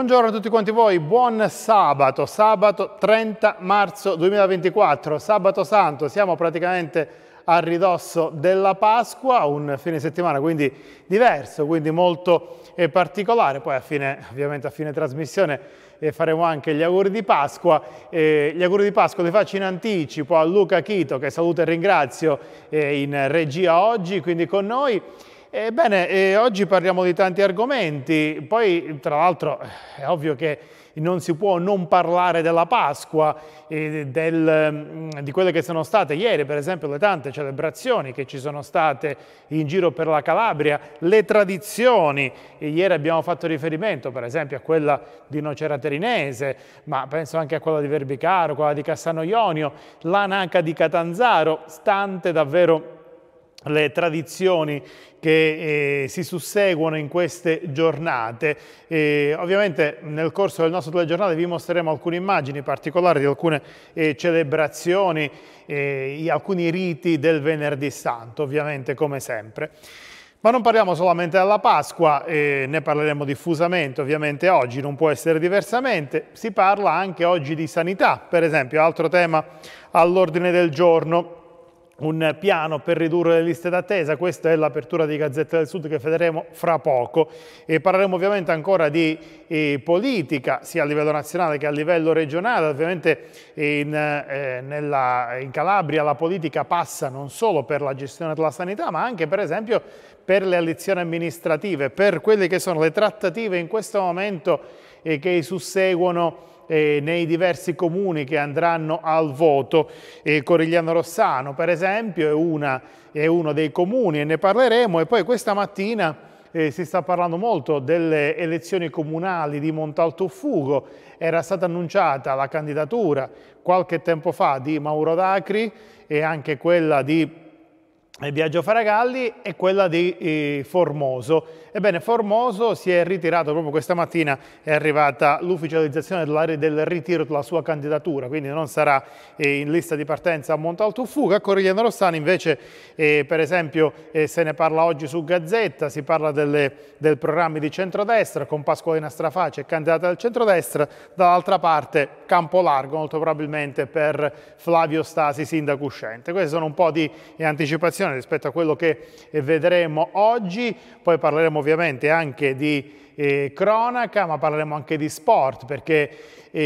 Buongiorno a tutti quanti voi, buon sabato, sabato 30 marzo 2024, sabato santo, siamo praticamente a ridosso della Pasqua, un fine settimana quindi diverso, quindi molto eh, particolare, poi a fine, ovviamente a fine trasmissione eh, faremo anche gli auguri di Pasqua, eh, gli auguri di Pasqua li faccio in anticipo a Luca Chito che saluto e ringrazio eh, in regia oggi, quindi con noi Ebbene, eh, oggi parliamo di tanti argomenti, poi tra l'altro è ovvio che non si può non parlare della Pasqua e del, mm, di quelle che sono state ieri, per esempio le tante celebrazioni che ci sono state in giro per la Calabria, le tradizioni, e ieri abbiamo fatto riferimento per esempio a quella di Nocera Terinese, ma penso anche a quella di Verbicaro, quella di Cassano Ionio, l'anaca di Catanzaro, stante davvero le tradizioni che eh, si susseguono in queste giornate. Eh, ovviamente nel corso del nostro telegiornale vi mostreremo alcune immagini particolari di alcune eh, celebrazioni, eh, alcuni riti del venerdì santo, ovviamente come sempre. Ma non parliamo solamente della Pasqua, eh, ne parleremo diffusamente ovviamente oggi, non può essere diversamente. Si parla anche oggi di sanità, per esempio, altro tema all'ordine del giorno un piano per ridurre le liste d'attesa, questa è l'apertura di Gazzetta del Sud che vedremo fra poco e parleremo ovviamente ancora di eh, politica sia a livello nazionale che a livello regionale, ovviamente in, eh, nella, in Calabria la politica passa non solo per la gestione della sanità ma anche per esempio per le elezioni amministrative, per quelle che sono le trattative in questo momento eh, che susseguono eh, nei diversi comuni che andranno al voto. Eh, Corigliano Rossano, per esempio, è, una, è, uno dei comuni e ne parleremo. E poi questa mattina eh, si sta parlando molto delle elezioni comunali di Montalto Montaltofugo. Era stata annunciata la candidatura qualche tempo fa di Mauro Dacri e anche quella di Biagio Faragalli e quella di eh, Formoso. Ebbene, Formoso si è ritirato proprio questa mattina, è arrivata l'ufficializzazione dell'area del ritiro della sua candidatura, quindi non sarà eh, in lista di partenza a Montalto Fuga. Corigliano Rossani invece, eh, per esempio, se ne parla oggi su Gazzetta, si parla delle, del programma di centrodestra, con Pasqualina Straface, candidata del centrodestra, dall'altra parte campo largo molto probabilmente per Flavio Stasi, sindaco uscente. Queste sono un po' di anticipazioni situazione rispetto a quello che eh, vedremo oggi, poi parleremo ovviamente anche di eh, cronaca, ma parleremo anche di sport, perché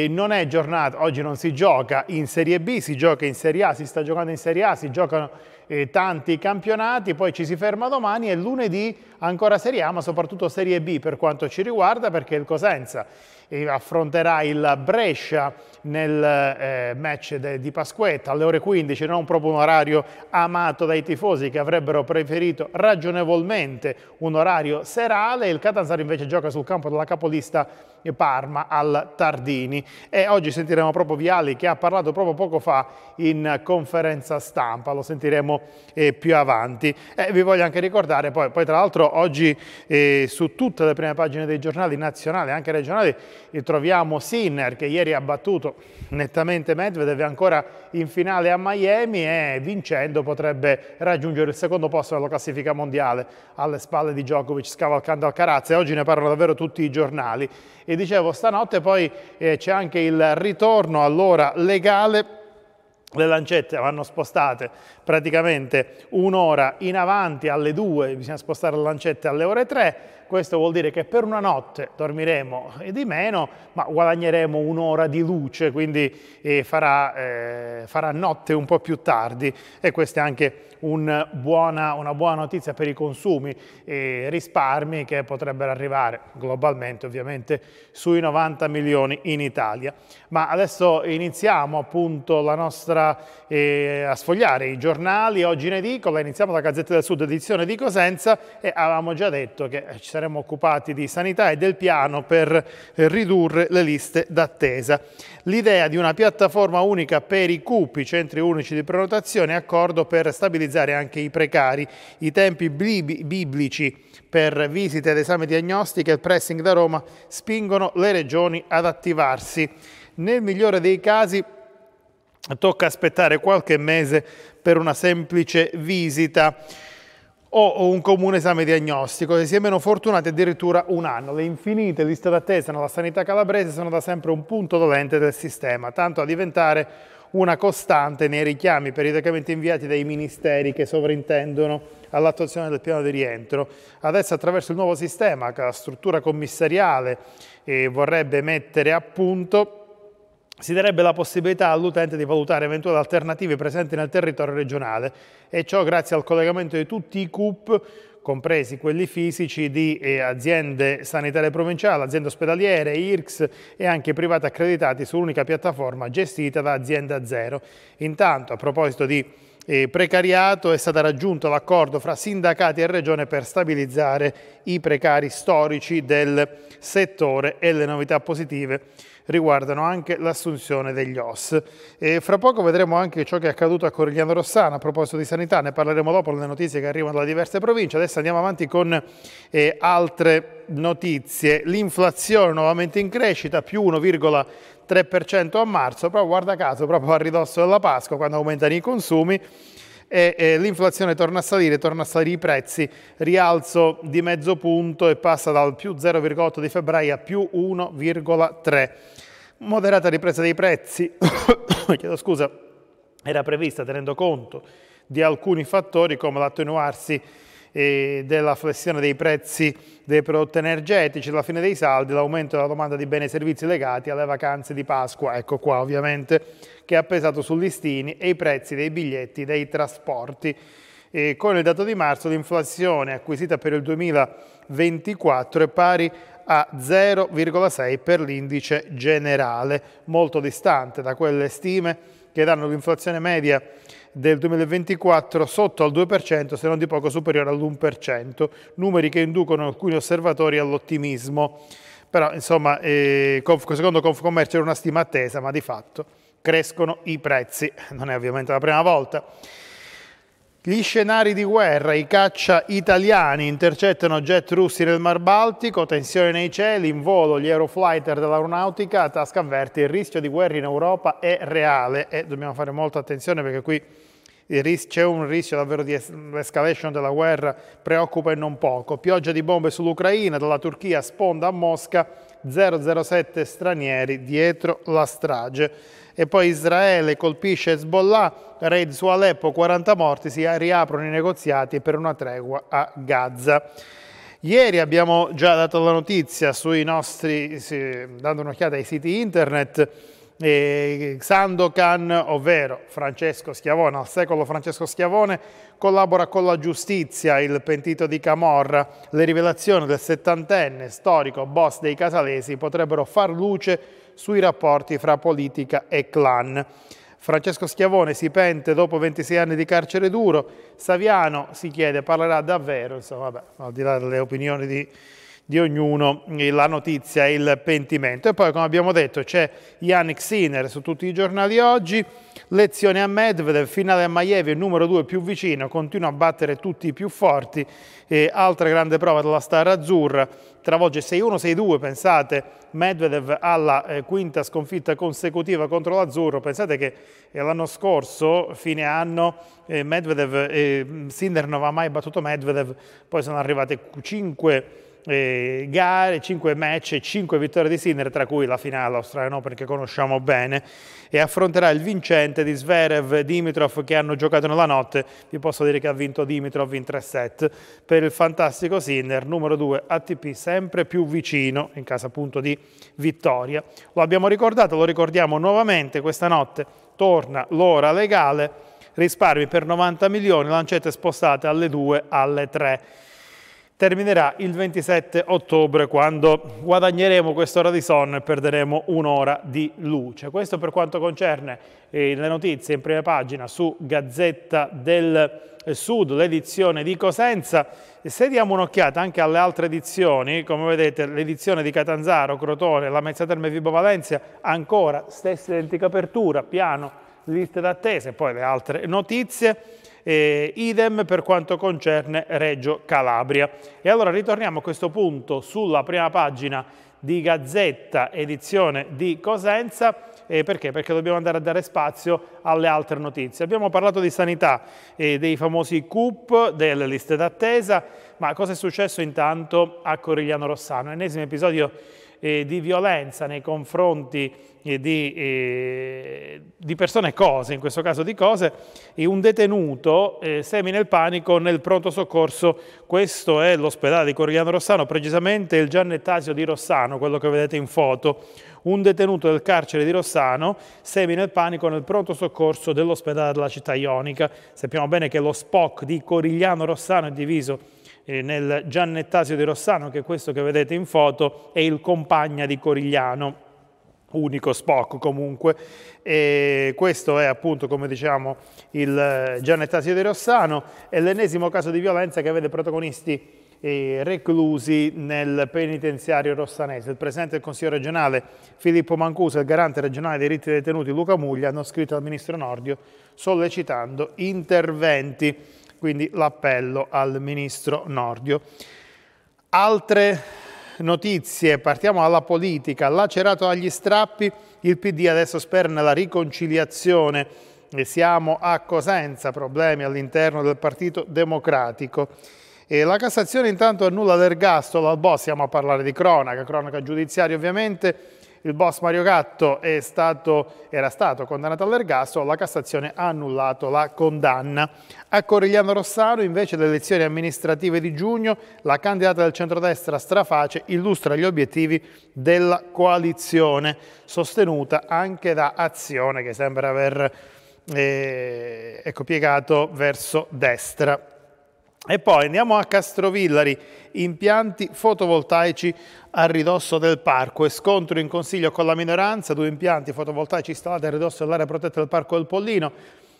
non è giornata, oggi non si gioca in Serie B, si gioca in Serie A, si sta giocando in Serie A, si giocano eh, tanti campionati, poi ci si ferma domani e lunedì ancora Serie A, ma soprattutto Serie B per quanto ci riguarda, perché il Cosenza eh, affronterà il Brescia nel eh, match de, di Pasquetta alle ore 15, non proprio un orario amato dai tifosi che avrebbero preferito ragionevolmente un orario serale, il Catanzaro invece gioca sul campo della capolista Parma al Tardini. E oggi sentiremo proprio Viali che ha parlato proprio poco fa in conferenza stampa, lo sentiremo eh, più avanti. E vi voglio anche ricordare poi, poi tra l'altro oggi eh, su tutte le prime pagine dei giornali nazionali, e anche regionali, troviamo Sinner che ieri ha battuto nettamente Medvedev e ancora in finale a Miami e vincendo potrebbe raggiungere il secondo posto della classifica mondiale alle spalle di Djokovic scavalcando Alcaraz e oggi ne parlano davvero tutti i giornali. E dicevo, stanotte poi eh, c'è anche il ritorno all'ora legale le lancette vanno spostate praticamente un'ora in avanti alle 2, bisogna spostare le lancette alle ore 3 questo vuol dire che per una notte dormiremo di meno, ma guadagneremo un'ora di luce, quindi eh, farà, eh, farà notte un po' più tardi e questa è anche un buona, una buona notizia per i consumi e risparmi che potrebbero arrivare globalmente ovviamente sui 90 milioni in Italia. Ma adesso iniziamo appunto la nostra, eh, a sfogliare i giornali oggi in edicola, iniziamo la Gazzetta del Sud edizione di Cosenza e avevamo già detto che ci saremmo occupati di sanità e del piano per ridurre le liste d'attesa. L'idea di una piattaforma unica per i CUPI, centri unici di prenotazione, accordo per stabilizzare utilizzare anche i precari. I tempi biblici per visite ed esami diagnostiche e il pressing da Roma spingono le regioni ad attivarsi. Nel migliore dei casi tocca aspettare qualche mese per una semplice visita o un comune esame diagnostico, se si è meno fortunati addirittura un anno. Le infinite liste d'attesa nella sanità calabrese sono da sempre un punto dolente del sistema, tanto a diventare una costante nei richiami periodicamente inviati dai ministeri che sovrintendono all'attuazione del piano di rientro. Adesso attraverso il nuovo sistema che la struttura commissariale eh, vorrebbe mettere a punto si darebbe la possibilità all'utente di valutare eventuali alternative presenti nel territorio regionale e ciò grazie al collegamento di tutti i CUP compresi quelli fisici, di eh, aziende sanitarie provinciali, aziende ospedaliere, IRCS e anche privati accreditati sull'unica piattaforma gestita da Azienda Zero. Intanto, a proposito di eh, precariato, è stato raggiunto l'accordo fra sindacati e regione per stabilizzare i precari storici del settore e le novità positive riguardano anche l'assunzione degli OS. E fra poco vedremo anche ciò che è accaduto a Corigliano Rossana a proposito di sanità, ne parleremo dopo nelle notizie che arrivano da diverse province. Adesso andiamo avanti con eh, altre notizie. L'inflazione nuovamente in crescita, più 1,3% a marzo, però guarda caso, proprio a ridosso della Pasqua, quando aumentano i consumi, e, e l'inflazione torna a salire, torna a salire i prezzi, rialzo di mezzo punto e passa dal più 0,8 di febbraio a più 1,3. Moderata ripresa dei prezzi, chiedo scusa, era prevista tenendo conto di alcuni fattori come l'attenuarsi eh, della flessione dei prezzi dei prodotti energetici, la fine dei saldi, l'aumento della domanda di beni e servizi legati alle vacanze di Pasqua, ecco qua ovviamente, che ha pesato su listini e i prezzi dei biglietti dei trasporti. E con il dato di marzo l'inflazione acquisita per il 2024 è pari a 0,6 per l'indice generale, molto distante da quelle stime che danno l'inflazione media del 2024 sotto al 2%, se non di poco superiore all'1%, numeri che inducono alcuni osservatori all'ottimismo. Però, insomma, eh, secondo Confcommercio era una stima attesa, ma di fatto crescono i prezzi. Non è ovviamente la prima volta. Gli scenari di guerra, i caccia italiani intercettano jet russi nel Mar Baltico, tensione nei cieli, in volo gli aeroflighter dell'aeronautica, Tasca avverte il rischio di guerra in Europa è reale e dobbiamo fare molta attenzione perché qui c'è un rischio davvero di escalation della guerra, preoccupa e non poco. Pioggia di bombe sull'Ucraina, dalla Turchia sponda a Mosca, 007 stranieri dietro la strage. E poi Israele colpisce Hezbollah, raid su Aleppo, 40 morti, si riaprono i negoziati per una tregua a Gaza. Ieri abbiamo già dato la notizia sui nostri, dando un'occhiata ai siti internet, eh, Sandokan, ovvero Francesco Schiavone, al secolo Francesco Schiavone, collabora con la giustizia, il pentito di Camorra. Le rivelazioni del settantenne, storico boss dei casalesi, potrebbero far luce sui rapporti fra politica e clan. Francesco Schiavone si pente dopo 26 anni di carcere duro, Saviano si chiede, parlerà davvero, insomma, vabbè, al di là delle opinioni di di ognuno eh, la notizia, il pentimento. E poi, come abbiamo detto, c'è Yannick Sinner su tutti i giornali oggi, lezione a Medvedev, finale a Maievi, il numero due più vicino, continua a battere tutti i più forti, e altra grande prova della star azzurra, travolge 6-1, 6-2, pensate, Medvedev alla eh, quinta sconfitta consecutiva contro l'Azzurro, pensate che eh, l'anno scorso, fine anno, eh, Medvedev, mm, Sinder non aveva mai battuto Medvedev, poi sono arrivate 5 eh, gare, 5 match e 5 vittorie di Sinner, tra cui la finale australiana Open che conosciamo bene, e affronterà il vincente di Sverev Dimitrov che hanno giocato nella notte. Vi posso dire che ha vinto Dimitrov in 3 set per il fantastico Sinner, numero 2 ATP, sempre più vicino in casa appunto di vittoria. Lo abbiamo ricordato, lo ricordiamo nuovamente questa notte, torna l'ora legale risparmi per 90 milioni, lancette spostate alle 2, alle 3 terminerà il 27 ottobre quando guadagneremo quest'ora di sonno e perderemo un'ora di luce. Questo per quanto concerne eh, le notizie in prima pagina su Gazzetta del eh, Sud, l'edizione di Cosenza. Se diamo un'occhiata anche alle altre edizioni, come vedete l'edizione di Catanzaro, Crotone, La Mezza Terme Vibo Valencia, ancora stessa identica apertura, piano, liste d'attesa e poi le altre notizie eh, idem per quanto concerne Reggio Calabria. E allora ritorniamo a questo punto sulla prima pagina di Gazzetta edizione di Cosenza. Eh, perché? Perché dobbiamo andare a dare spazio alle altre notizie. Abbiamo parlato di sanità, eh, dei famosi CUP, delle liste d'attesa, ma cosa è successo intanto a Corigliano Rossano? Ennesimo episodio eh, di violenza nei confronti eh, di, eh, di, persone e cose, in questo caso di cose, un detenuto eh, semina il panico nel pronto soccorso, questo è l'ospedale di Corigliano Rossano, precisamente il Giannettasio di Rossano, quello che vedete in foto, un detenuto del carcere di Rossano semina il panico nel pronto soccorso dell'ospedale della città ionica, sappiamo bene che lo SPOC di Corigliano Rossano è diviso eh, nel Giannettasio di Rossano, che è questo che vedete in foto, è il compagna di Corigliano, unico Spock comunque. E questo è appunto, come diciamo, il eh, Giannettasio di Rossano, è l'ennesimo caso di violenza che vede protagonisti eh, reclusi nel penitenziario rossanese. Il Presidente del Consiglio regionale Filippo Mancuso e il Garante regionale dei diritti dei detenuti Luca Muglia hanno scritto al Ministro Nordio sollecitando interventi quindi l'appello al ministro Nordio. Altre notizie, partiamo dalla politica, lacerato agli strappi, il PD adesso spera nella riconciliazione e siamo a Cosenza, problemi all'interno del Partito Democratico. E la Cassazione intanto annulla l'ergastolo al boss, siamo a parlare di cronaca, cronaca giudiziaria ovviamente, il boss Mario Gatto stato, era stato condannato all'ergastolo, la Cassazione ha annullato la condanna. A Corigliano Rossano, invece, le elezioni amministrative di giugno, la candidata del centrodestra Straface illustra gli obiettivi della coalizione, sostenuta anche da Azione, che sembra aver eh, ecco, piegato verso destra. E poi andiamo a Castrovillari, impianti fotovoltaici a ridosso del parco e scontro in consiglio con la minoranza, due impianti fotovoltaici installati a ridosso dell'area protetta del parco del Pollino.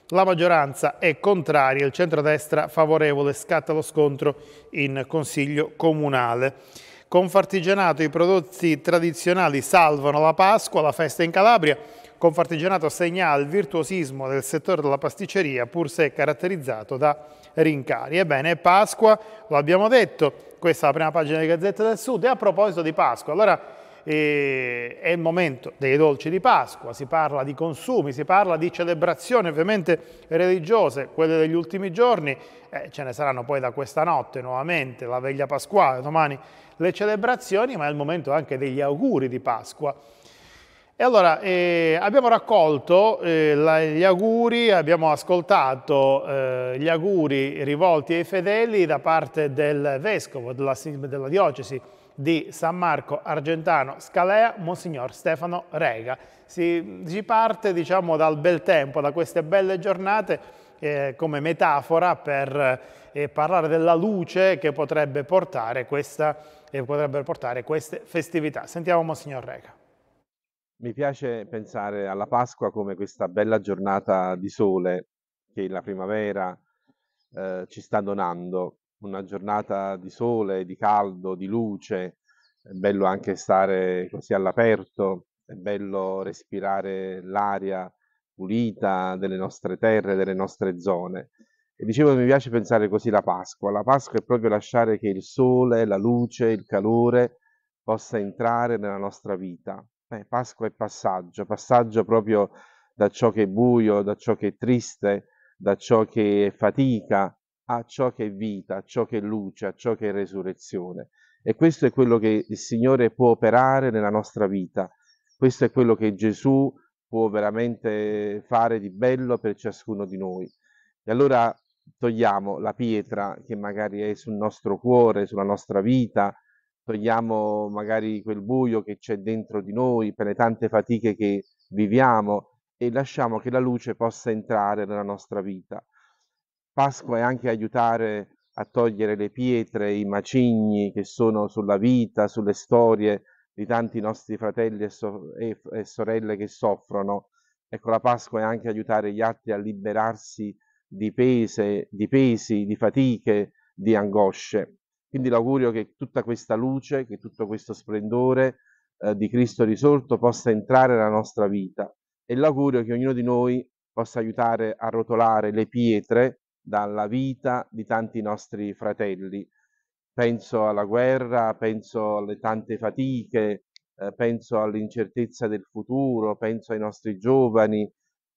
La maggioranza è contraria, il centrodestra favorevole, scatta lo scontro in consiglio comunale. Confartigianato, i prodotti tradizionali salvano la Pasqua, la festa in Calabria. Confartigianato segna il virtuosismo del settore della pasticceria, pur se caratterizzato da rincari. Ebbene, Pasqua, lo abbiamo detto, questa è la prima pagina di Gazzetta del Sud. E a proposito di Pasqua, allora eh, è il momento dei dolci di Pasqua, si parla di consumi, si parla di celebrazioni ovviamente religiose, quelle degli ultimi giorni, eh, ce ne saranno poi da questa notte nuovamente la veglia pasquale, domani le celebrazioni, ma è il momento anche degli auguri di Pasqua. E allora eh, abbiamo raccolto eh, la, gli auguri, abbiamo ascoltato eh, gli auguri rivolti ai fedeli da parte del Vescovo della, della diocesi di San Marco Argentano Scalea, Monsignor Stefano Rega. Si, si parte diciamo, dal bel tempo, da queste belle giornate eh, come metafora per eh, parlare della luce che potrebbe portare, questa, eh, potrebbe portare queste festività. Sentiamo Monsignor Rega. Mi piace pensare alla Pasqua come questa bella giornata di sole che la primavera eh, ci sta donando, una giornata di sole, di caldo, di luce, è bello anche stare così all'aperto, è bello respirare l'aria pulita delle nostre terre, delle nostre zone. E dicevo, mi piace pensare così la Pasqua. La Pasqua è proprio lasciare che il sole, la luce, il calore possa entrare nella nostra vita, eh, Pasqua è passaggio, passaggio proprio da ciò che è buio, da ciò che è triste, da ciò che è fatica, a ciò che è vita, a ciò che è luce, a ciò che è resurrezione. E questo è quello che il Signore può operare nella nostra vita. Questo è quello che Gesù può veramente fare di bello per ciascuno di noi. E allora togliamo la pietra che magari è sul nostro cuore, sulla nostra vita, togliamo magari quel buio che c'è dentro di noi per le tante fatiche che viviamo e lasciamo che la luce possa entrare nella nostra vita. Pasqua è anche aiutare a togliere le pietre, i macigni che sono sulla vita, sulle storie di tanti nostri fratelli e, so- e, e sorelle che soffrono. Ecco, la Pasqua è anche aiutare gli altri a liberarsi di, pese, di pesi, di fatiche, di angosce. Quindi l'augurio che tutta questa luce, che tutto questo splendore eh, di Cristo risorto possa entrare nella nostra vita e l'augurio che ognuno di noi possa aiutare a rotolare le pietre dalla vita di tanti nostri fratelli. Penso alla guerra, penso alle tante fatiche, eh, penso all'incertezza del futuro, penso ai nostri giovani,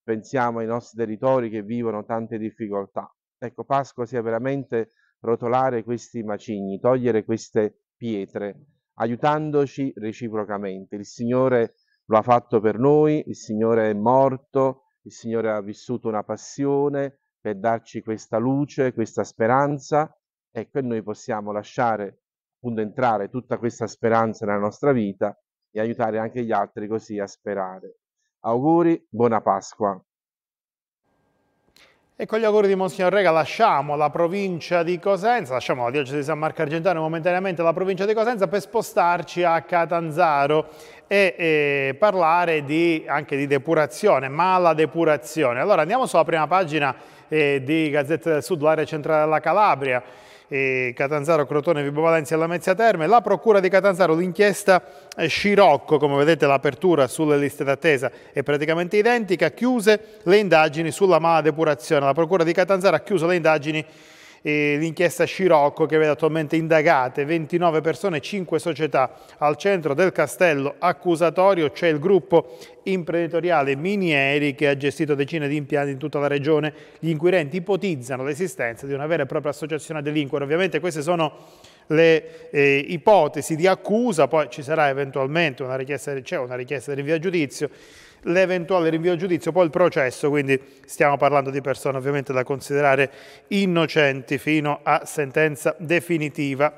pensiamo ai nostri territori che vivono tante difficoltà. Ecco, Pasqua sia veramente rotolare questi macigni, togliere queste pietre, aiutandoci reciprocamente. Il Signore lo ha fatto per noi, il Signore è morto, il Signore ha vissuto una passione per darci questa luce, questa speranza, ecco, e noi possiamo lasciare appunto entrare tutta questa speranza nella nostra vita e aiutare anche gli altri così a sperare. Auguri, buona Pasqua. E con gli auguri di Monsignor Rega lasciamo la provincia di Cosenza, lasciamo la diocesi di San Marco Argentano momentaneamente la provincia di Cosenza per spostarci a Catanzaro e, e parlare di, anche di depurazione, mala depurazione. Allora andiamo sulla prima pagina eh, di Gazzetta del Sud, l'area centrale della Calabria eh, Catanzaro, Crotone, Vibo Valenzi e Lamezia Terme. La Procura di Catanzaro, l'inchiesta eh, Scirocco, come vedete l'apertura sulle liste d'attesa è praticamente identica, chiuse le indagini sulla mala depurazione. La Procura di Catanzaro ha chiuso le indagini eh, l'inchiesta Scirocco che vede attualmente indagate 29 persone e 5 società. Al centro del castello accusatorio c'è il gruppo imprenditoriale Minieri che ha gestito decine di impianti in tutta la regione. Gli inquirenti ipotizzano l'esistenza di una vera e propria associazione a delinquere. Ovviamente queste sono le eh, ipotesi di accusa, poi ci sarà eventualmente una richiesta, c'è una richiesta di rinvio a giudizio l'eventuale rinvio a giudizio, poi il processo, quindi stiamo parlando di persone ovviamente da considerare innocenti fino a sentenza definitiva.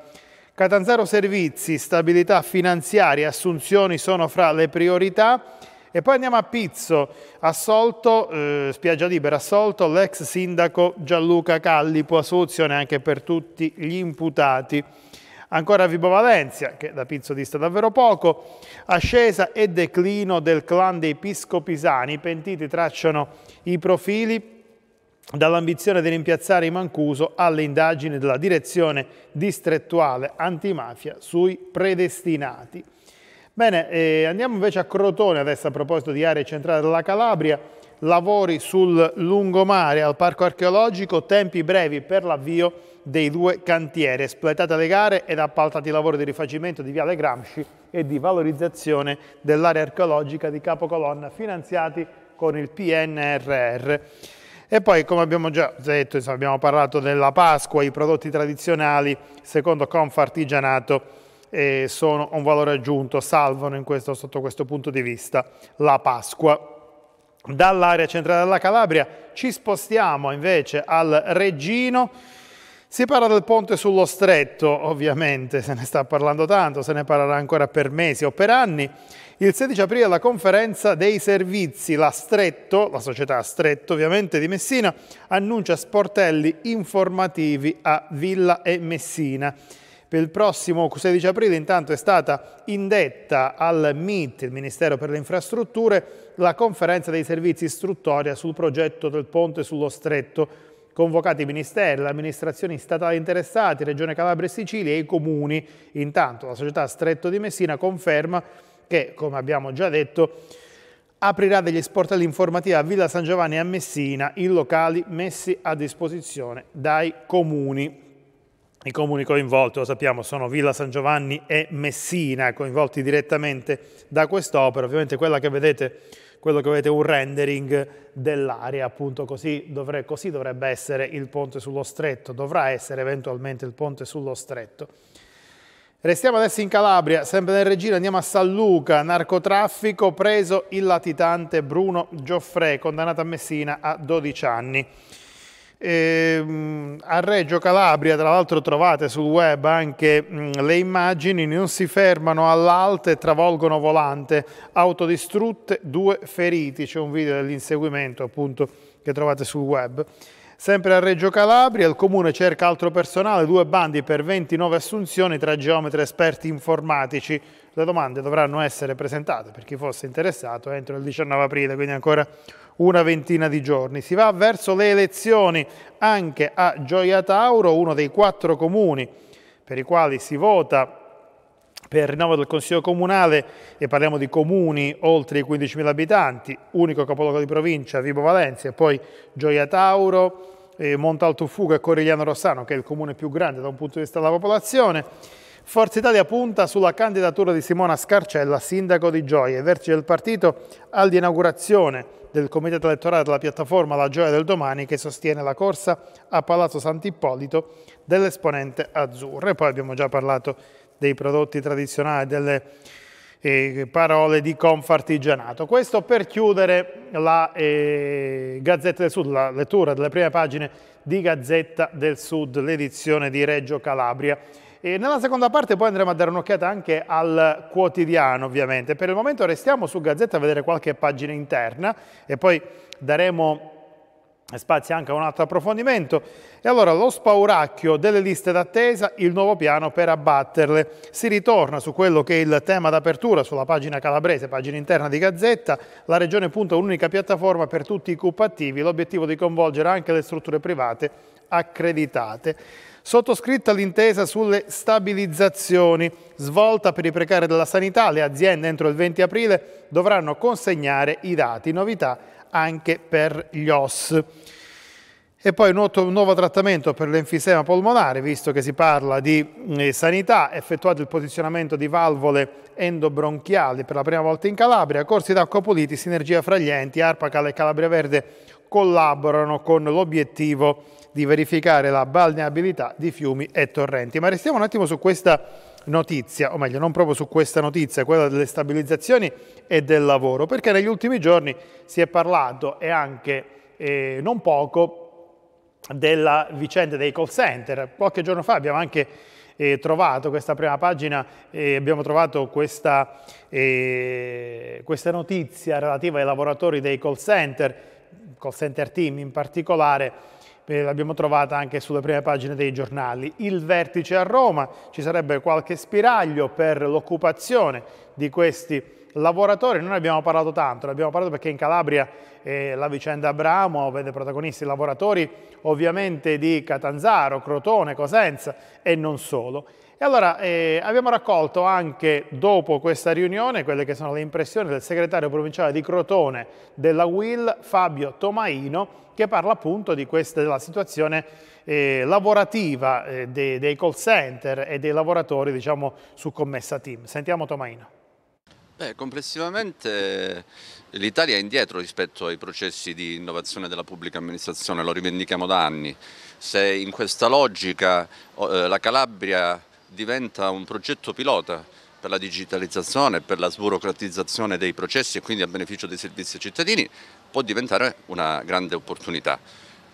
Catanzaro Servizi, stabilità finanziaria, assunzioni sono fra le priorità. E poi andiamo a Pizzo, assolto, eh, spiaggia libera, assolto l'ex sindaco Gianluca Callipo, assoluzione anche per tutti gli imputati. Ancora Vibo Valencia, che da Pizzo dista davvero poco, ascesa e declino del clan dei piscopisani, i pentiti tracciano i profili dall'ambizione di rimpiazzare i Mancuso alle indagini della direzione distrettuale antimafia sui predestinati. Bene, eh, andiamo invece a Crotone adesso a proposito di aree centrali della Calabria, lavori sul lungomare al parco archeologico, tempi brevi per l'avvio dei due cantieri, espletate le gare ed appaltati i lavori di rifacimento di Viale Gramsci e di valorizzazione dell'area archeologica di Capocolonna, finanziati con il PNRR. E poi, come abbiamo già detto, insomma, abbiamo parlato della Pasqua, i prodotti tradizionali, secondo Confartigianato, eh, sono un valore aggiunto, salvano questo, sotto questo punto di vista la Pasqua. Dall'area centrale della Calabria ci spostiamo invece al Reggino, si parla del ponte sullo stretto, ovviamente se ne sta parlando tanto, se ne parlerà ancora per mesi o per anni. Il 16 aprile la conferenza dei servizi, la Stretto, la società Stretto ovviamente di Messina, annuncia sportelli informativi a Villa e Messina. Per il prossimo 16 aprile intanto è stata indetta al MIT, il Ministero per le Infrastrutture, la conferenza dei servizi istruttoria sul progetto del ponte sullo stretto convocati i ministeri, le amministrazioni statali interessate, Regione Calabria e Sicilia e i comuni. Intanto la società Stretto di Messina conferma che, come abbiamo già detto, aprirà degli sportelli informativi a Villa San Giovanni e a Messina in locali messi a disposizione dai comuni. I comuni coinvolti, lo sappiamo, sono Villa San Giovanni e Messina, coinvolti direttamente da quest'opera. Ovviamente quella che vedete quello che avete un rendering dell'area, appunto così, dovre, così dovrebbe essere il ponte sullo stretto, dovrà essere eventualmente il ponte sullo stretto. Restiamo adesso in Calabria, sempre nel Regina, andiamo a San Luca, narcotraffico, preso il latitante Bruno Gioffre, condannato a Messina a 12 anni. E, ehm, a Reggio Calabria, tra l'altro trovate sul web anche mh, mm, le immagini, non si fermano all'alta e travolgono volante, auto distrutte, due feriti, c'è un video dell'inseguimento appunto che trovate sul web. Sempre a Reggio Calabria, il Comune cerca altro personale, due bandi per 29 assunzioni tra geometri e esperti informatici. Le domande dovranno essere presentate per chi fosse interessato entro il 19 aprile, quindi ancora una ventina di giorni. Si va verso le elezioni anche a Gioia Tauro, uno dei quattro comuni per i quali si vota per il rinnovo del Consiglio Comunale e parliamo di comuni oltre i 15.000 abitanti, unico capoluogo di provincia, Vibo Valencia, poi Gioia Tauro, eh, Montalto Fuga e Corigliano Rossano, che è il comune più grande da un punto di vista della popolazione. Forza Italia punta sulla candidatura di Simona Scarcella, sindaco di Gioia, e vertice del partito all'inaugurazione del comitato elettorale della piattaforma La Gioia del Domani che sostiene la corsa a Palazzo Sant'Ippolito dell'esponente azzurro. E poi abbiamo già parlato di dei prodotti tradizionali, delle eh, parole di Confartigianato. Questo per chiudere la eh, Gazzetta del Sud, la lettura delle prime pagine di Gazzetta del Sud, l'edizione di Reggio Calabria. E nella seconda parte poi andremo a dare un'occhiata anche al quotidiano ovviamente. Per il momento restiamo su Gazzetta a vedere qualche pagina interna e poi daremo spazio anche a un altro approfondimento. E allora lo spauracchio delle liste d'attesa, il nuovo piano per abbatterle. Si ritorna su quello che è il tema d'apertura sulla pagina calabrese, pagina interna di Gazzetta. La Regione punta un'unica piattaforma per tutti i CUP attivi, l'obiettivo di coinvolgere anche le strutture private accreditate. Sottoscritta l'intesa sulle stabilizzazioni, svolta per i precari della sanità, le aziende entro il 20 aprile dovranno consegnare i dati. Novità anche per gli os. E poi un, otto, un, nuovo trattamento per l'enfisema polmonare, visto che si parla di eh, sanità, effettuato il posizionamento di valvole endobronchiali per la prima volta in Calabria, corsi d'acqua puliti, sinergia fra gli enti, Arpacal e Calabria Verde collaborano con l'obiettivo di verificare la balneabilità di fiumi e torrenti. Ma restiamo un attimo su questa notizia, o meglio non proprio su questa notizia, quella delle stabilizzazioni e del lavoro, perché negli ultimi giorni si è parlato e anche eh, non poco della vicenda dei call center. Qualche giorno fa abbiamo anche eh, trovato questa prima pagina, eh, abbiamo trovato questa, eh, questa notizia relativa ai lavoratori dei call center, call center team in particolare, eh, l'abbiamo trovata anche sulle prime pagine dei giornali. Il vertice a Roma, ci sarebbe qualche spiraglio per l'occupazione di questi lavoratori, non ne abbiamo parlato tanto, ne abbiamo parlato perché in Calabria eh, la vicenda Abramo vede protagonisti lavoratori ovviamente di Catanzaro, Crotone, Cosenza e non solo. E allora eh, abbiamo raccolto anche dopo questa riunione quelle che sono le impressioni del segretario provinciale di Crotone della WIL, Fabio Tomaino, che parla appunto questa, della situazione eh, lavorativa eh, dei, dei, call center e dei lavoratori diciamo, su commessa team. Sentiamo Tomaino. Beh, complessivamente eh, l'Italia è indietro rispetto ai processi di innovazione della pubblica amministrazione, lo rivendichiamo da anni. Se in questa logica oh, eh, la Calabria diventa un progetto pilota per la digitalizzazione, per la sburocratizzazione dei processi e quindi a beneficio dei servizi ai cittadini, può diventare una grande opportunità.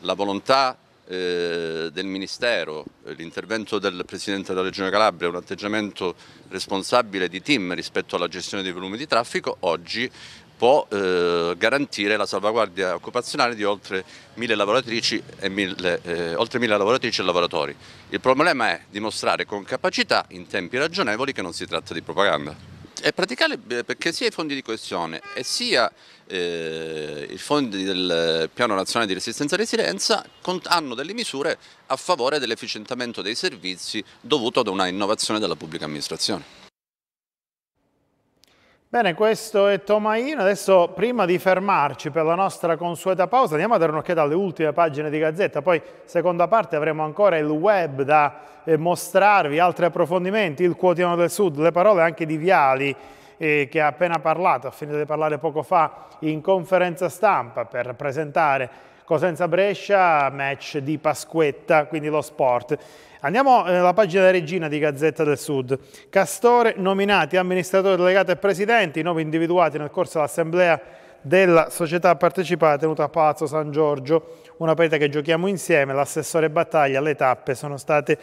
La volontà eh, del Ministero, eh, l'intervento del Presidente della Regione Calabria, un atteggiamento responsabile di team rispetto alla gestione dei volumi di traffico, oggi può eh, garantire la salvaguardia occupazionale di oltre mille lavoratrici e mille, eh, oltre mille lavoratrici e lavoratori. Il problema è dimostrare con capacità, in tempi ragionevoli, che non si tratta di propaganda. È praticale eh, perché sia i fondi di coesione e sia eh, i fondi del Piano Nazionale di Resistenza e Resilienza hanno delle misure a favore dell'efficientamento dei servizi dovuto ad una innovazione della pubblica amministrazione. Bene, questo è Tomaino. Adesso, prima di fermarci per la nostra consueta pausa, andiamo a dare un'occhiata alle ultime pagine di Gazzetta. Poi, seconda parte, avremo ancora il web da eh, mostrarvi, altri approfondimenti, il quotidiano del Sud, le parole anche di Viali eh, che ha appena parlato, ha finito di parlare poco fa in conferenza stampa per presentare Cosenza Brescia, match di Pasquetta, quindi lo sport. Andiamo eh, alla pagina regina di Gazzetta del Sud. Castore nominati amministratore delegato e presidente, i nomi individuati nel corso dell'assemblea della società partecipata tenuta a Palazzo San Giorgio, una partita che giochiamo insieme, l'assessore Battaglia, le tappe sono state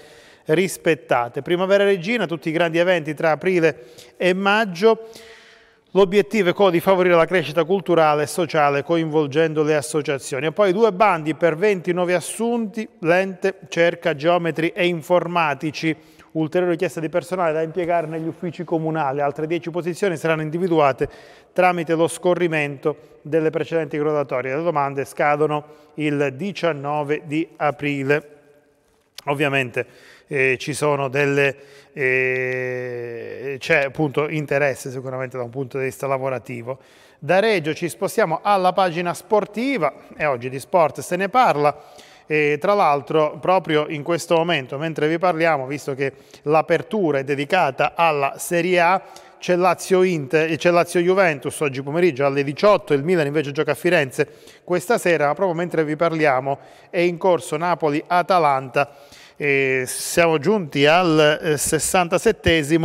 rispettate. Primavera Regina, tutti i grandi eventi tra aprile e maggio, L'obiettivo è quello di favorire la crescita culturale e sociale coinvolgendo le associazioni. E poi due bandi per 29 assunti, l'ente cerca geometri e informatici. Ulteriore richiesta di personale da impiegare negli uffici comunali. Altre 10 posizioni saranno individuate tramite lo scorrimento delle precedenti gradatorie. Le domande scadono il 19 di aprile. Ovviamente eh, ci sono delle, eh, c'è appunto interesse sicuramente da un punto di vista lavorativo. Da Reggio ci spostiamo alla pagina sportiva e oggi di sport se ne parla. E tra l'altro proprio in questo momento, mentre vi parliamo, visto che l'apertura è dedicata alla Serie A, c'è Lazio, Lazio, Juventus oggi pomeriggio alle 18, il Milan invece gioca a Firenze questa sera, ma proprio mentre vi parliamo è in corso Napoli-Atalanta e siamo giunti al 67 eh,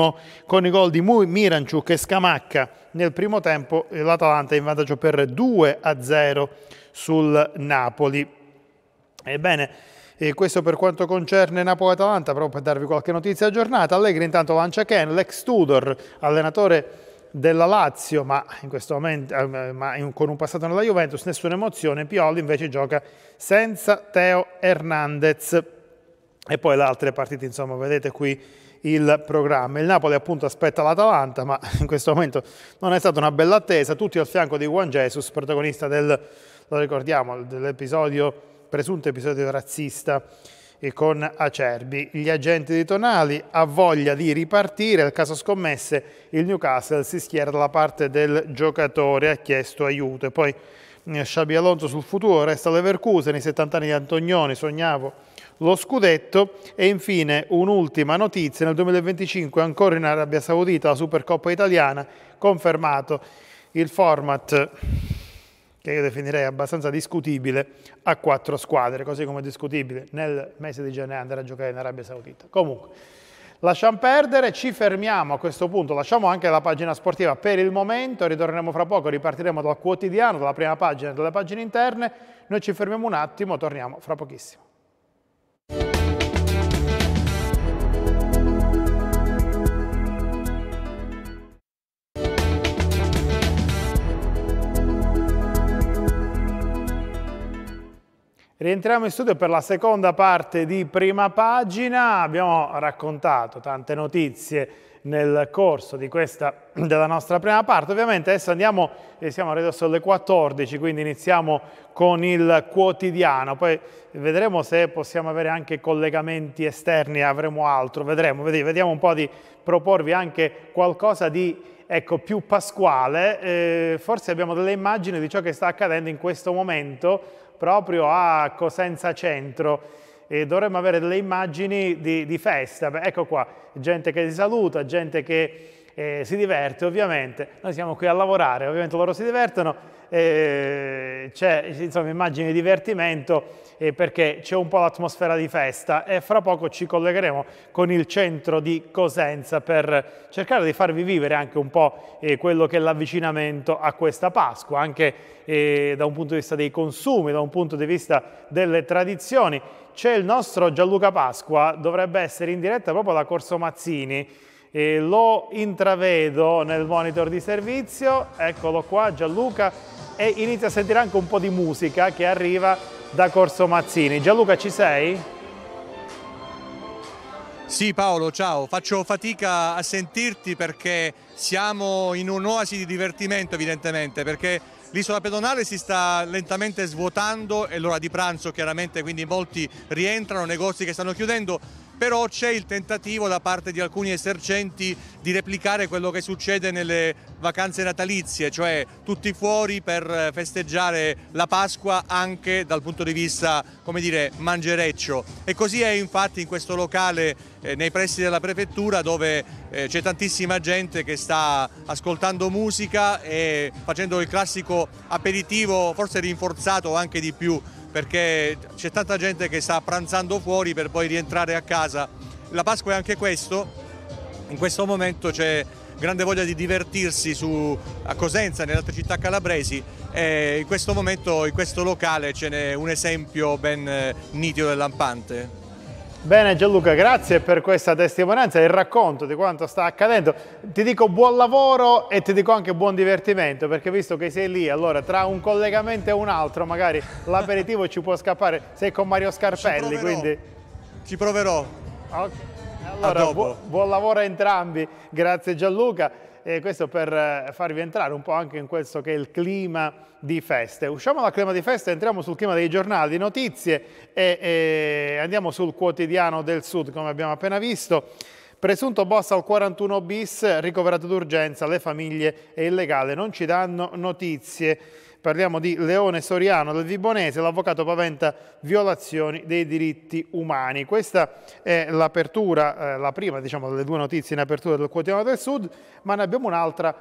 con i gol di Miranciuk e Scamacca. Nel primo tempo eh, l'Atalanta è in vantaggio per 2 a 0 sul Napoli. Ebbene, eh, questo per quanto concerne Napoli-Atalanta, proprio per darvi qualche notizia aggiornata. Allegri intanto lancia Ken, l'ex Tudor, allenatore della Lazio, ma, momento, ma in, con un passato nella Juventus, nessuna emozione. Pioli invece gioca senza Teo Hernandez e poi le altre partite, insomma, vedete qui il programma. Il Napoli appunto aspetta l'Atalanta, ma in questo momento non è stata una bella attesa, tutti al fianco di Juan Jesus, protagonista del, lo ricordiamo, dell'episodio, presunto episodio razzista eh, con Acerbi. Gli agenti di Tonali ha voglia di ripartire, al caso scommesse il Newcastle si schiera dalla parte del giocatore, ha chiesto aiuto e poi Sciabi eh, Alonso sul futuro, resta Leverkusen, i 70 anni di Antonioni, sognavo lo scudetto e infine un'ultima notizia, nel 2025 ancora in Arabia Saudita la Supercoppa italiana, confermato il format che io definirei abbastanza discutibile a quattro squadre, così come discutibile nel mese di gennaio andare a giocare in Arabia Saudita. Comunque, lasciamo perdere, ci fermiamo a questo punto, lasciamo anche la pagina sportiva per il momento, ritorneremo fra poco, ripartiremo dal quotidiano, dalla prima pagina dalle pagine interne, noi ci fermiamo un attimo, torniamo fra pochissimo. Rientriamo in studio per la seconda parte di prima pagina, abbiamo raccontato tante notizie nel corso di questa, della nostra prima parte. Ovviamente adesso andiamo, eh, siamo a alle 14, quindi iniziamo con il quotidiano, poi vedremo se possiamo avere anche collegamenti esterni, avremo altro, vedremo, vediamo un po' di proporvi anche qualcosa di ecco, più pasquale, eh, forse abbiamo delle immagini di ciò che sta accadendo in questo momento proprio a Cosenza Centro e dovremmo avere delle immagini di, di festa. Beh, ecco qua, gente che si saluta, gente che eh, si diverte ovviamente, noi siamo qui a lavorare, ovviamente loro si divertono, eh, c'è insomma immagini di divertimento eh, perché c'è un po' l'atmosfera di festa e fra poco ci collegheremo con il centro di Cosenza per cercare di farvi vivere anche un po' eh, quello che è l'avvicinamento a questa Pasqua, anche eh, da un punto di vista dei consumi, da un punto di vista delle tradizioni c'è il nostro Gianluca Pasqua, dovrebbe essere in diretta proprio da Corso Mazzini. E lo intravedo nel monitor di servizio, eccolo qua Gianluca, e inizia a sentire anche un po' di musica che arriva da Corso Mazzini. Gianluca ci sei? Sì Paolo, ciao, faccio fatica a sentirti perché siamo in un'oasi di divertimento evidentemente, perché L'isola pedonale si sta lentamente svuotando, è l'ora di pranzo chiaramente, quindi molti rientrano, negozi che stanno chiudendo, però c'è il tentativo da parte di alcuni esercenti di replicare quello che succede nelle vacanze natalizie, cioè tutti fuori per festeggiare la Pasqua anche dal punto di vista, come dire, mangereccio. E così è infatti in questo locale eh, nei pressi della prefettura dove eh, c'è tantissima gente che sta ascoltando musica e facendo il classico aperitivo forse rinforzato anche di più perché c'è tanta gente che sta pranzando fuori per poi rientrare a casa. La Pasqua è anche questo, in questo momento c'è grande voglia di divertirsi su, a Cosenza, nelle altre città calabresi e in questo momento in questo locale ce n'è un esempio ben eh, nitido e lampante. Bene Gianluca, grazie per questa testimonianza e il racconto di quanto sta accadendo. Ti dico buon lavoro e ti dico anche buon divertimento perché visto che sei lì, allora tra un collegamento e un altro magari l'aperitivo ci può scappare. Sei con Mario Scarpelli, Ci proverò. Quindi... Ci proverò. Okay. Allora, bu buon lavoro a entrambi, grazie Gianluca eh, questo per eh, farvi entrare un po' anche in questo che è il clima di feste. Usciamo dal clima di feste, entriamo sul clima dei giornali, di notizie e, e andiamo sul quotidiano del Sud, come abbiamo appena visto. Presunto boss al 41 bis, ricoverato d'urgenza, le famiglie e il legale non ci danno notizie. Parliamo di Leone Soriano del Vibonese, l'avvocato paventa violazioni dei diritti umani. Questa è l'apertura, eh, la prima diciamo, delle due notizie in apertura del Quotidiano del Sud, ma ne abbiamo un'altra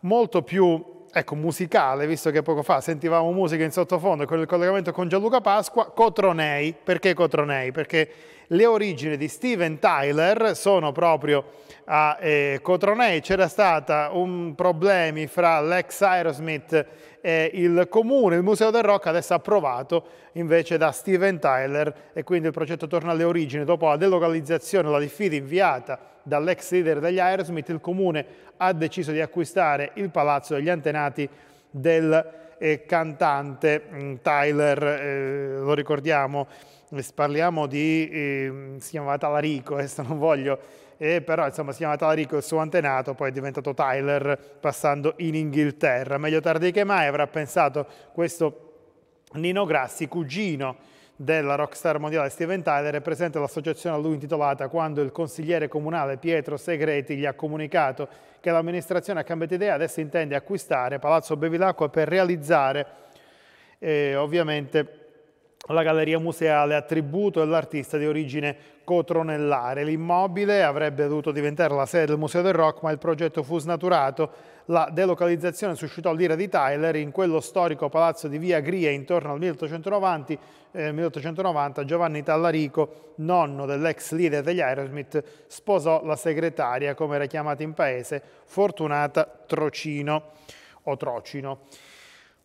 molto più ecco, musicale, visto che poco fa sentivamo musica in sottofondo con il collegamento con Gianluca Pasqua, Cotronei. Perché Cotronei? Perché le origini di Steven Tyler sono proprio a eh, Cotronei. C'era stato un problema fra l'ex Aerosmith e il comune. Il Museo del Rock adesso approvato invece da Steven Tyler e quindi il progetto torna alle origini. Dopo la delocalizzazione, la diffida inviata dall'ex leader degli Aerosmith, il comune ha deciso di acquistare il palazzo degli antenati del eh, cantante mm, Tyler, eh, lo ricordiamo, parliamo di, eh, si chiamava Talarico, adesso non voglio, eh, però insomma si chiama Talarico il suo antenato, poi è diventato Tyler passando in Inghilterra. Meglio tardi che mai avrà pensato questo Nino Grassi, cugino della rockstar mondiale Steven Tyler, è presente all'associazione a lui intitolata quando il consigliere comunale Pietro Segreti gli ha comunicato che l'amministrazione ha cambiato idea, adesso intende acquistare Palazzo Bevilacqua per realizzare eh, ovviamente la galleria museale a tributo dell'artista di origine cotronellare. L'immobile avrebbe dovuto diventare la sede del Museo del Rock, ma il progetto fu snaturato. La delocalizzazione suscitò l'ira di Tyler. In quello storico palazzo di Via Gria, intorno al 1890, eh, 1890 Giovanni Tallarico, nonno dell'ex leader degli Aerosmith, sposò la segretaria, come era chiamata in paese, Fortunata Trocino o Trocino.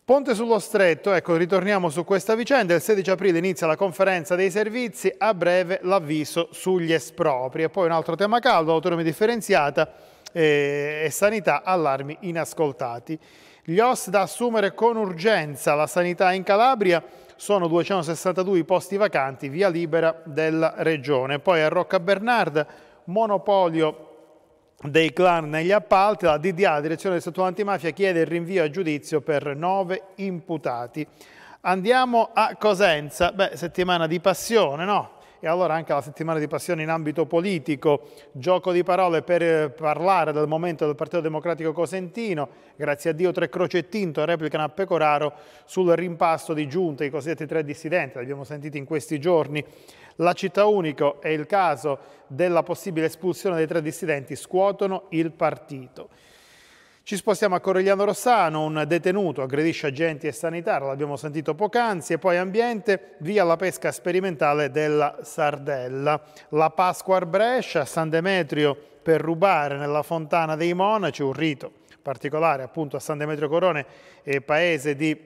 Ponte sullo Stretto, ecco, ritorniamo su questa vicenda. Il 16 aprile inizia la conferenza dei servizi, a breve l'avviso sugli espropri. E poi un altro tema caldo, autonomia differenziata eh, e sanità, allarmi inascoltati. Gli OS da assumere con urgenza, la sanità in Calabria, sono 262 i posti vacanti, via libera della regione. Poi a Rocca Bernarda, monopolio dei clan negli appalti, la DDA, Direzione del Statuto Antimafia, chiede il rinvio a giudizio per nove imputati. Andiamo a Cosenza, Beh, settimana di passione, no? e allora anche la settimana di passione in ambito politico, gioco di parole per eh, parlare del momento del Partito Democratico Cosentino, grazie a Dio tre croce e tinto replicano a Pecoraro sul rimpasto di giunta, i cosiddetti tre dissidenti, l'abbiamo sentito in questi giorni, la città unico e il caso della possibile espulsione dei tre dissidenti scuotono il partito. Ci spostiamo a Corigliano Rossano, un detenuto aggredisce agenti e sanitari, l'abbiamo sentito poc'anzi, e poi ambiente, via la pesca sperimentale della Sardella. La Pasqua a Brescia, San Demetrio per rubare nella fontana dei monaci, un rito particolare appunto a San Demetrio Corone, eh, paese di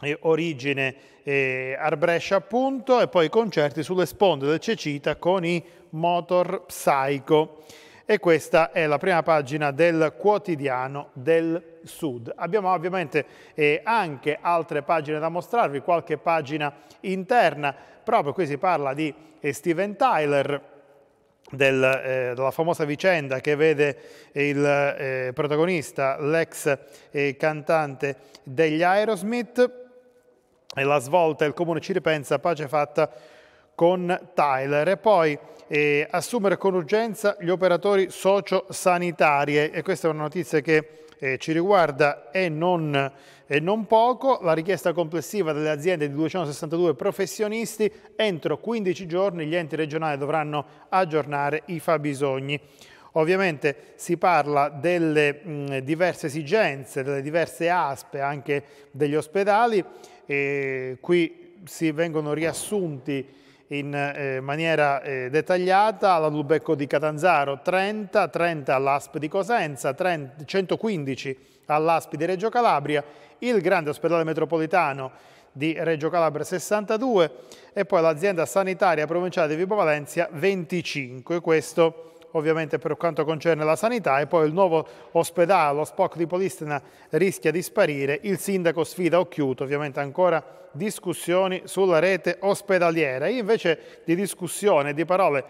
eh, origine eh, Arbrescia appunto, e poi concerti sulle sponde del Cecita con i Motor Psycho e questa è la prima pagina del quotidiano del Sud. Abbiamo ovviamente eh, anche altre pagine da mostrarvi, qualche pagina interna, proprio qui si parla di eh, Steven Tyler, del, eh, della famosa vicenda che vede eh, il eh, protagonista, l'ex eh, cantante degli Aerosmith, e la svolta, il comune ci ripensa, pace fatta con Tyler e poi eh, assumere con urgenza gli operatori sociosanitari e questa è una notizia che eh, ci riguarda e non, e non, poco, la richiesta complessiva delle aziende di 262 professionisti, entro 15 giorni gli enti regionali dovranno aggiornare i fabbisogni. Ovviamente si parla delle mh, diverse esigenze, delle diverse aspe anche degli ospedali, e qui si vengono riassunti in eh, maniera eh, dettagliata la Lubecco di Catanzaro 30, 30 all'ASP di Cosenza, 30, 115 all'ASP di Reggio Calabria, il grande ospedale metropolitano di Reggio Calabria 62 e poi l'azienda sanitaria provinciale di Vibo Valencia 25. Questo ovviamente per quanto concerne la sanità e poi il nuovo ospedale, lo SPOC di Polistena rischia di sparire, il sindaco sfida Occhiuto, ovviamente ancora discussioni sulla rete ospedaliera. Io invece di discussione, di parole,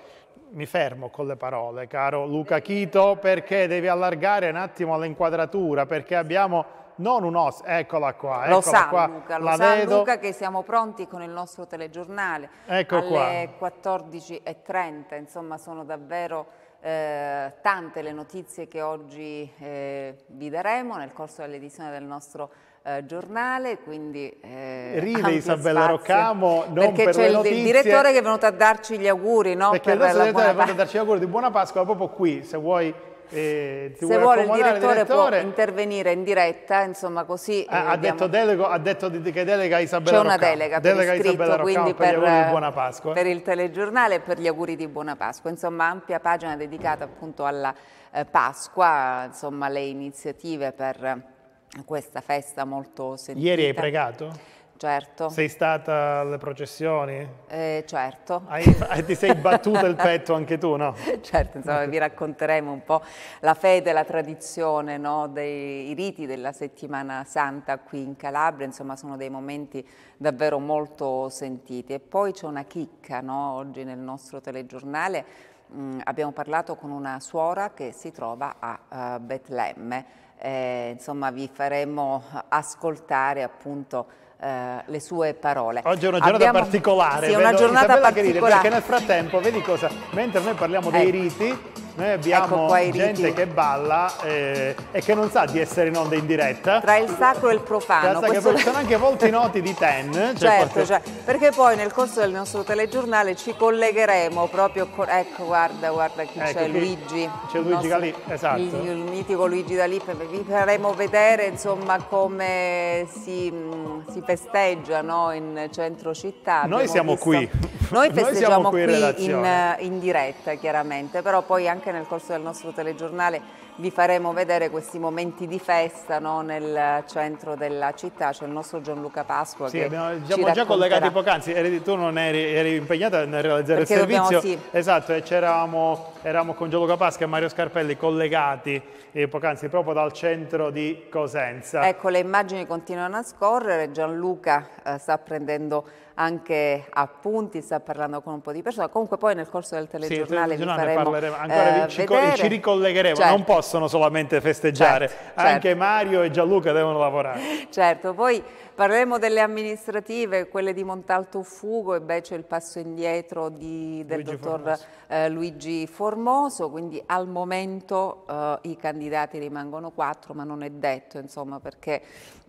mi fermo con le parole, caro Luca Chito, perché devi allargare un attimo l'inquadratura, perché abbiamo non un os, eccola qua. Eccola lo sa qua, Luca, lo sa vedo. Luca che siamo pronti con il nostro telegiornale. Ecco Alle qua. 14.30, insomma sono davvero eh, tante le notizie che oggi eh, vi daremo nel corso dell'edizione del nostro eh, giornale, quindi eh, ride Isabella spazio, Roccamo, non perché c'è per il notizie, direttore che è venuto a darci gli auguri, no? Perché per il direttore è venuto a darci gli auguri di buona Pasqua proprio qui, se vuoi eh, se vuole il direttore, direttore, può intervenire in diretta, insomma così... Eh, ha, detto, delego, ha detto che delega Isabella C'è una Roccano. delega, per iscritto, Isabella quindi per, per, per, il telegiornale e per gli auguri di Buona Pasqua. Insomma ampia pagina dedicata appunto alla eh, Pasqua, insomma le iniziative per eh, questa festa molto sentita. Ieri hai pregato? Certo. Sei stata alle processioni? Eh, certo. Hai, ti sei battuta il petto anche tu, no? Certo, insomma, vi racconteremo un po' la fede, la tradizione, no? dei riti della settimana santa qui in Calabria, insomma sono dei momenti davvero molto sentiti. E poi c'è una chicca, no? oggi nel nostro telegiornale mh, mm, abbiamo parlato con una suora che si trova a uh, Betlemme. Eh, insomma vi faremo ascoltare appunto eh, le sue parole. Oggi è una giornata Abbiamo... particolare. Sì, è una giornata particolare. perché nel frattempo, vedi cosa, mentre noi parliamo dei ecco. riti, noi abbiamo ecco gente che balla eh, e che non sa di essere in onda in diretta. Tra il sacro e il profano. Che sono anche molti noti di Ten. Cioè certo, qualche... cioè, perché poi nel corso del nostro telegiornale ci collegheremo proprio con... Ecco, guarda, guarda chi ecco, c'è, Luigi. C'è Luigi nostro, Galì, esatto. Il, il, mitico Luigi Galì. Vi faremo vedere insomma come si, si festeggia no? in centro città. Noi abbiamo siamo visto... qui. Noi festeggiamo Noi qui, qui in, in diretta chiaramente, però poi anche anche nel corso del nostro telegiornale vi faremo vedere questi momenti di festa no, nel centro della città, c'è il nostro Gianluca Pasqua sì, che abbiamo, ci siamo racconterà. già collegati poc'anzi, eri, tu non eri, eri impegnata nel realizzare Perché il servizio, dobbiamo, sì. esatto, e c'eravamo eravamo con Gianluca Pasqua e Mario Scarpelli collegati eh, poc'anzi proprio dal centro di Cosenza. Ecco, le immagini continuano a scorrere, Gianluca eh, sta prendendo anche appunti, sta parlando con un po' di persone. Comunque poi nel corso del telegiornale sì, vi faremo ancora eh, ci, ci ricollegheremo, certo. non possono solamente festeggiare, certo, certo. anche Mario e Gianluca devono lavorare. Certo, poi Parleremo delle amministrative, quelle di Montalto Fugo e beh c'è il passo indietro di, del Luigi dottor Formoso. Eh, Luigi Formoso, quindi al momento eh, i candidati rimangono quattro, ma non è detto insomma, perché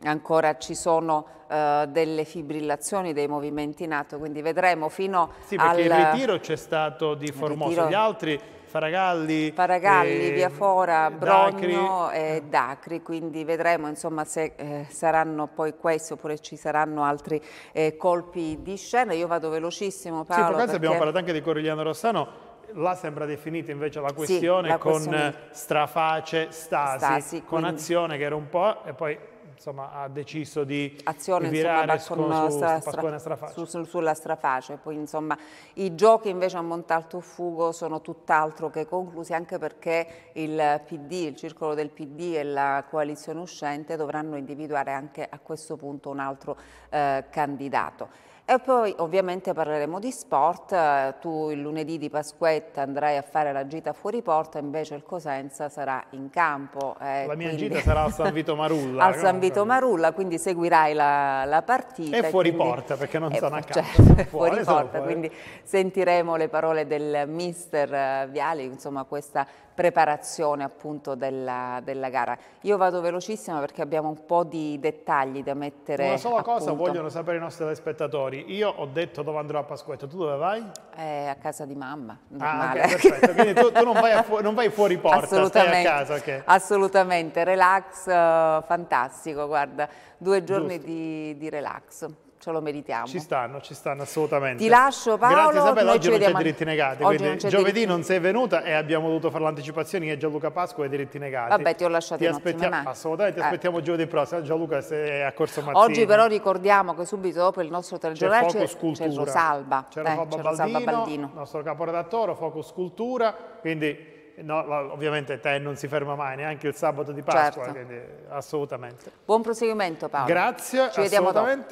ancora ci sono eh, delle fibrillazioni, dei movimenti in atto, quindi vedremo fino sì, al... Sì, perché il ritiro c'è stato di Formoso, ritiro... gli altri Faragalli, Faragalli eh, Via Fora, Brogno e Dacri, quindi vedremo insomma, se eh, saranno poi questi oppure ci saranno altri eh, colpi di scena. Io vado velocissimo Paolo. Sì, poc'anzi perché... abbiamo parlato anche di Corigliano Rossano, là sembra definita invece la questione, sì, la questione... con straface, stasi, stasi con quindi... azione che era un po' e poi insomma, ha deciso di Azione, virare insomma, con, su, stra, stra, straface. Su, su, sulla straface. Poi insomma i giochi invece a Montalto Fugo sono tutt'altro che conclusi anche perché il PD, il circolo del PD e la coalizione uscente dovranno individuare anche a questo punto un altro eh, candidato. E poi ovviamente parleremo di sport, eh, tu il lunedì di Pasquetta andrai a fare la gita fuori porta, invece il Cosenza sarà in campo. Eh, la mia quindi... gita sarà al San Vito Marulla. al San Vito Marulla, quindi seguirai la, la partita. E fuori quindi... porta, perché non sono a cioè, casa. Fuori, fuori porta, fuori. Eh. quindi sentiremo le parole del mister Viali, insomma questa preparazione appunto della, della, gara. Io vado velocissima perché abbiamo un po' di dettagli da mettere. Una sola appunto. cosa vogliono sapere i nostri telespettatori. Io ho detto dove andrò a Pasquetta, tu dove vai? Eh, a casa di mamma. Normale. Ah, okay, perfetto. Quindi tu, tu non, vai fu non, vai fuori porta, assolutamente, casa, okay. Assolutamente, relax, uh, fantastico, guarda, due giorni di, di relax ce lo meritiamo. Ci stanno, ci stanno assolutamente. Ti lascio Paolo. Grazie Isabella, oggi non c'è diritti negati, oggi quindi non giovedì diritti. non sei venuta e abbiamo dovuto fare l'anticipazione che Gianluca Pasqua e diritti negati. Vabbè, ti ho lasciato ti aspettiamo, ma... Assolutamente, ti eh. aspettiamo giovedì prossimo. Gianluca è a Corso Mazzini. Oggi però ricordiamo che subito dopo il nostro telegiornale c'è eh, Rosalba. C'è Rosalba Baldino, il nostro caporedattore, Focus Cultura, quindi... No, ovviamente te non si ferma mai, neanche il sabato di Pasqua, certo. quindi assolutamente. Buon proseguimento Paolo. Grazie, Ci assolutamente.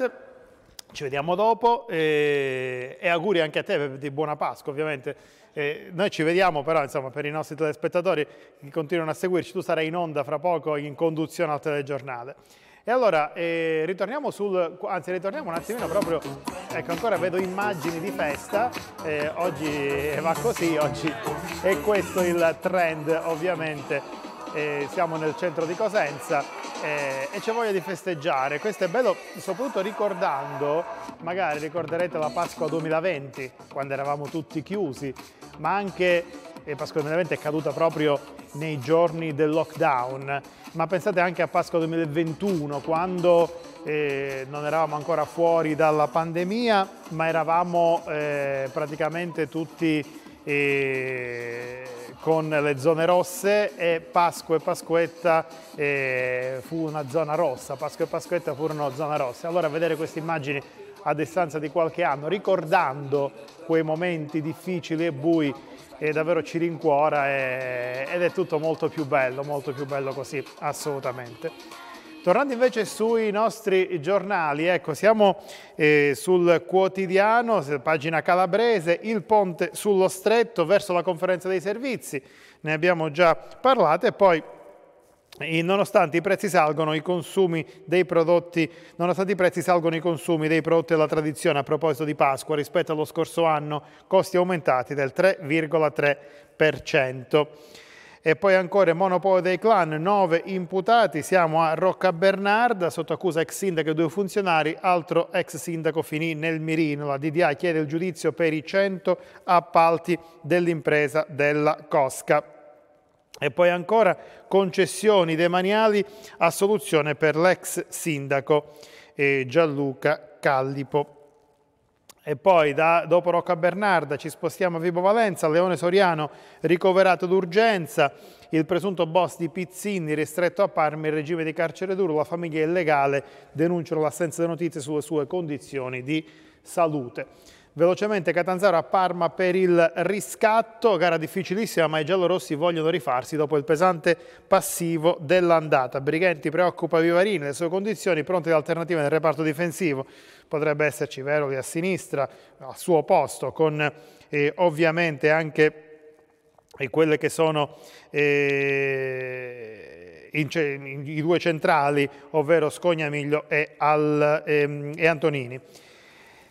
Vediamo dopo. Ci vediamo dopo e, e auguri anche a te di buona Pasqua ovviamente. Eh, noi ci vediamo però insomma, per i nostri telespettatori che continuano a seguirci, tu sarai in onda fra poco in conduzione al telegiornale. E allora eh, ritorniamo sul, anzi ritorniamo un attimino proprio, ecco ancora vedo immagini di festa, eh, oggi va così, oggi è questo il trend ovviamente, siamo nel centro di Cosenza eh, e c'è voglia di festeggiare. Questo è bello soprattutto ricordando, magari ricorderete la Pasqua 2020, quando eravamo tutti chiusi, ma anche eh, Pasqua 2020 è caduta proprio nei giorni del lockdown, ma pensate anche a Pasqua 2021, quando eh, non eravamo ancora fuori dalla pandemia, ma eravamo eh, praticamente tutti eh, con le zone rosse e Pasqua e Pasquetta eh, fu una zona rossa, Pasqua e Pasquetta furono zona rossa. Allora vedere queste immagini a distanza di qualche anno, ricordando quei momenti difficili e bui, eh, davvero ci rincuora e, ed è tutto molto più bello, molto più bello così, assolutamente. Tornando invece sui nostri giornali, ecco, siamo eh, sul quotidiano, pagina calabrese, il ponte sullo stretto verso la conferenza dei servizi, ne abbiamo già parlato e poi eh, Nonostante i, salgono, i prodotti, nonostante i prezzi salgono i consumi dei prodotti della tradizione a proposito di Pasqua rispetto allo scorso anno, costi aumentati del 3,3%. E poi ancora monopolio dei clan, nove imputati, siamo a Rocca Bernarda, sotto accusa ex sindaco e due funzionari, altro ex sindaco finì nel mirino. La DDA chiede il giudizio per i 100 appalti dell'impresa della Cosca. E poi ancora concessioni demaniali a soluzione per l'ex sindaco eh, Gianluca Callipo. E poi da, dopo Rocca Bernarda ci spostiamo a Vibo Valenza, Leone Soriano ricoverato d'urgenza, il presunto boss di Pizzini ristretto a Parma in regime di carcere duro, la famiglia illegale denunciano l'assenza di notizie sulle sue condizioni di salute. Velocemente Catanzaro a Parma per il riscatto, gara difficilissima ma i giallorossi vogliono rifarsi dopo il pesante passivo dell'andata. Brighenti preoccupa Vivarini, le sue condizioni, pronte le alternative nel reparto difensivo potrebbe esserci Veroli a sinistra, al suo posto, con eh, ovviamente anche eh, quelle che sono eh, in, in, i due centrali, ovvero Scognamiglio e, al, eh, e Antonini.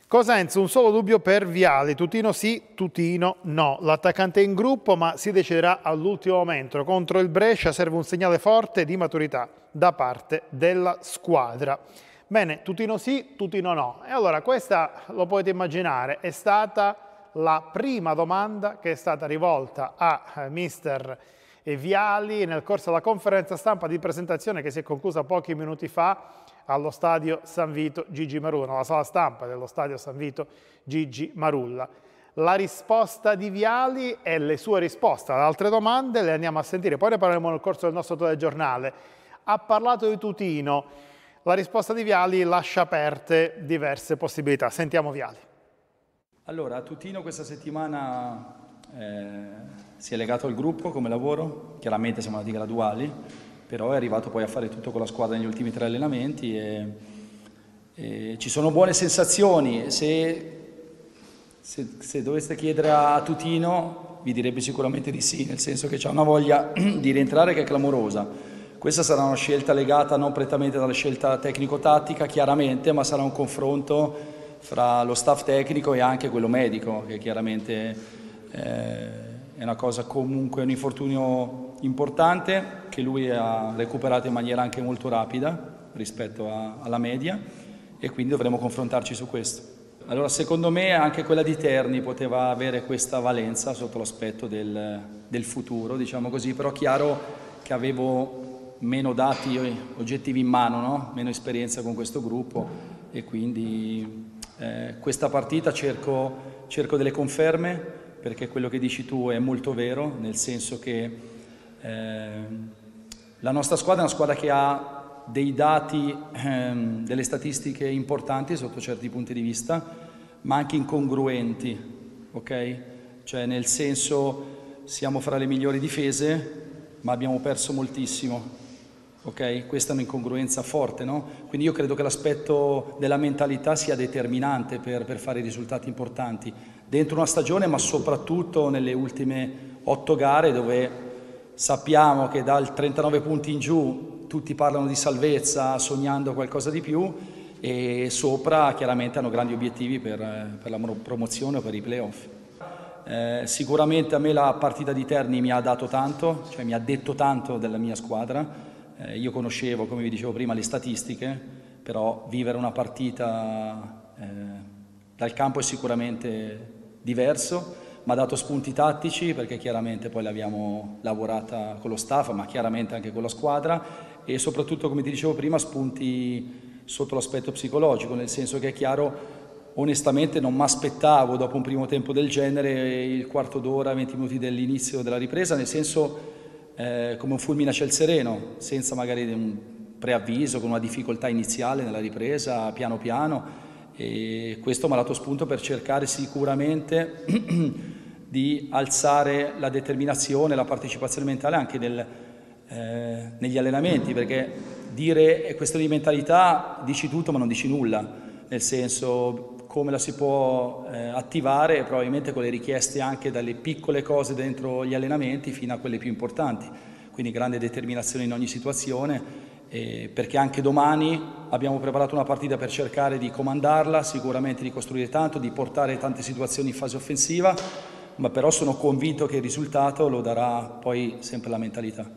Cosenza, un solo dubbio per Viali, Tutino sì, Tutino no. L'attaccante è in gruppo ma si deciderà all'ultimo momento. Contro il Brescia serve un segnale forte di maturità da parte della squadra. Bene, tutino sì, tutino no. E allora questa, lo potete immaginare, è stata la prima domanda che è stata rivolta a eh, mister Viali nel corso della conferenza stampa di presentazione che si è conclusa pochi minuti fa allo stadio San Vito Gigi Marulla, la sala stampa dello stadio San Vito Gigi Marulla. La risposta di Viali e le sue risposte Le altre domande le andiamo a sentire, poi ne parleremo nel corso del nostro telegiornale. Ha parlato di Tutino la risposta di Viali lascia aperte diverse possibilità. Sentiamo Viali. Allora, a Tutino questa settimana eh, si è legato al gruppo come lavoro, chiaramente siamo andati graduali, però è arrivato poi a fare tutto con la squadra negli ultimi tre allenamenti e, e ci sono buone sensazioni. Se, se, se doveste chiedere a Tutino vi direbbe sicuramente di sì, nel senso che c'è una voglia di rientrare che è clamorosa questa sarà una scelta legata non prettamente dalla scelta tecnico-tattica, chiaramente, ma sarà un confronto fra lo staff tecnico e anche quello medico, che chiaramente eh, è una cosa comunque un infortunio importante che lui ha recuperato in maniera anche molto rapida rispetto a, alla media e quindi dovremo confrontarci su questo. Allora, secondo me anche quella di Terni poteva avere questa valenza sotto l'aspetto del, del futuro, diciamo così, però chiaro che avevo meno dati oggettivi in mano, no? meno esperienza con questo gruppo e quindi eh, questa partita cerco, cerco, delle conferme perché quello che dici tu è molto vero, nel senso che eh, la nostra squadra è una squadra che ha dei dati, ehm, delle statistiche importanti sotto certi punti di vista, ma anche incongruenti, ok? Cioè nel senso siamo fra le migliori difese, ma abbiamo perso moltissimo Okay? Questa è un'incongruenza forte, no? Quindi io credo che l'aspetto della mentalità sia determinante per, per, fare risultati importanti dentro una stagione, ma soprattutto nelle ultime otto gare dove sappiamo che dal 39 punti in giù tutti parlano di salvezza sognando qualcosa di più e sopra chiaramente hanno grandi obiettivi per, per la promozione o per i playoff. Eh, sicuramente a me la partita di Terni mi ha dato tanto, cioè mi ha detto tanto della mia squadra, eh, io conoscevo, come vi dicevo prima, le statistiche, però vivere una partita eh, dal campo è sicuramente diverso, mi ha dato spunti tattici perché chiaramente poi l'abbiamo lavorata con lo staff, ma chiaramente anche con la squadra e soprattutto, come ti dicevo prima, spunti sotto l'aspetto psicologico, nel senso che è chiaro onestamente non mi aspettavo dopo un primo tempo del genere il quarto d'ora, 20 minuti dell'inizio della ripresa, nel senso eh, come un fulmine a ciel sereno, senza magari un preavviso, con una difficoltà iniziale nella ripresa, piano piano. E questo mi ha dato spunto per cercare sicuramente di alzare la determinazione, la partecipazione mentale anche nel, eh, negli allenamenti, perché dire questione di mentalità, dici tutto ma non dici nulla, nel senso come la si può eh, attivare probabilmente con le richieste anche dalle piccole cose dentro gli allenamenti fino a quelle più importanti. Quindi grande determinazione in ogni situazione eh, perché anche domani abbiamo preparato una partita per cercare di comandarla, sicuramente di costruire tanto, di portare tante situazioni in fase offensiva, ma però sono convinto che il risultato lo darà poi sempre la mentalità.